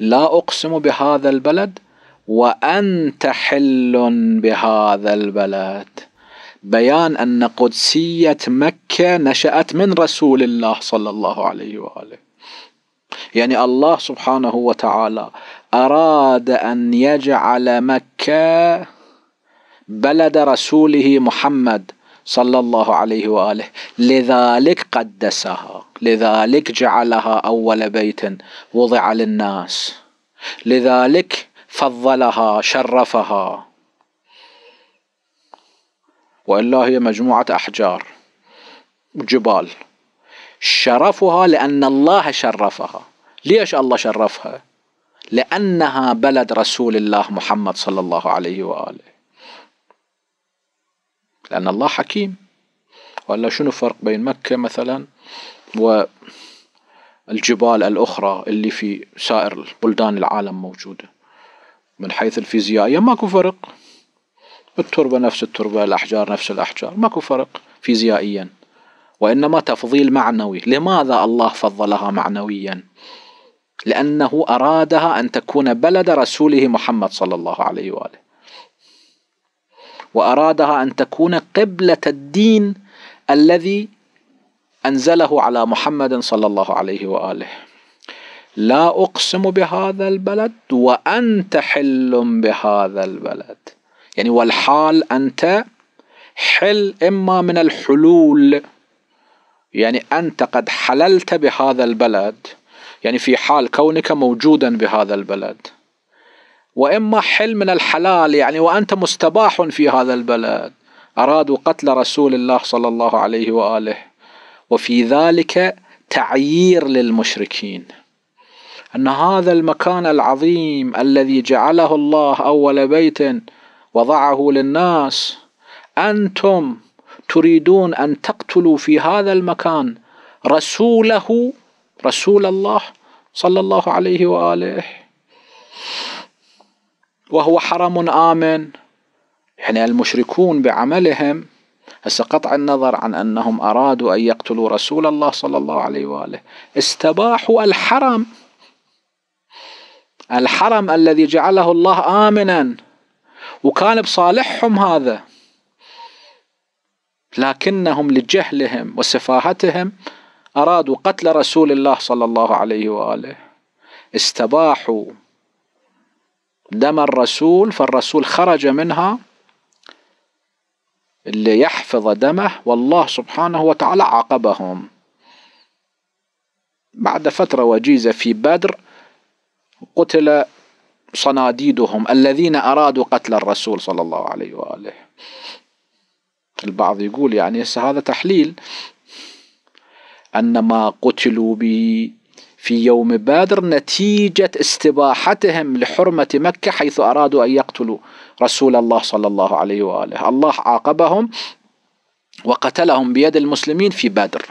لا أقسم بهذا البلد وأنت حل بهذا البلد بيان أن قدسية مكة نشأت من رسول الله صلى الله عليه وآله يعني الله سبحانه وتعالى أراد أن يجعل مكة بلد رسوله محمد صلى الله عليه واله لذلك قدسها لذلك جعلها اول بيت وضع للناس لذلك فضلها شرفها والا هي مجموعه احجار جبال شرفها لان الله شرفها ليش الله شرفها لانها بلد رسول الله محمد صلى الله عليه واله لأن الله حكيم ولا شنو فرق بين مكة مثلا والجبال الأخرى اللي في سائر بلدان العالم موجودة من حيث الفيزيائية ماكو فرق التربة نفس التربة الأحجار نفس الأحجار ماكو فرق فيزيائيا وإنما تفضيل معنوي لماذا الله فضلها معنويا لأنه أرادها أن تكون بلد رسوله محمد صلى الله عليه وآله وأرادها أن تكون قبلة الدين الذي أنزله على محمد صلى الله عليه وآله لا أقسم بهذا البلد وأنت حل بهذا البلد يعني والحال أنت حل إما من الحلول يعني أنت قد حللت بهذا البلد يعني في حال كونك موجودا بهذا البلد وإما حل من الحلال يعني وأنت مستباح في هذا البلد أرادوا قتل رسول الله صلى الله عليه وآله وفي ذلك تعيير للمشركين أن هذا المكان العظيم الذي جعله الله أول بيت وضعه للناس أنتم تريدون أن تقتلوا في هذا المكان رسوله رسول الله صلى الله عليه وآله وهو حرم آمن يعني المشركون بعملهم هسه قطع النظر عن أنهم أرادوا أن يقتلوا رسول الله صلى الله عليه وآله استباحوا الحرم الحرم الذي جعله الله آمنا وكان بصالحهم هذا لكنهم لجهلهم وسفاهتهم أرادوا قتل رسول الله صلى الله عليه وآله استباحوا دم الرسول فالرسول خرج منها ليحفظ دمه والله سبحانه وتعالى عاقبهم بعد فترة وجيزة في بدر قتل صناديدهم الذين أرادوا قتل الرسول صلى الله عليه وآله البعض يقول يعني هذا تحليل أن ما قتلوا به في يوم بدر نتيجة استباحتهم لحرمة مكة حيث أرادوا أن يقتلوا رسول الله صلى الله عليه وآله الله عاقبهم وقتلهم بيد المسلمين في بدر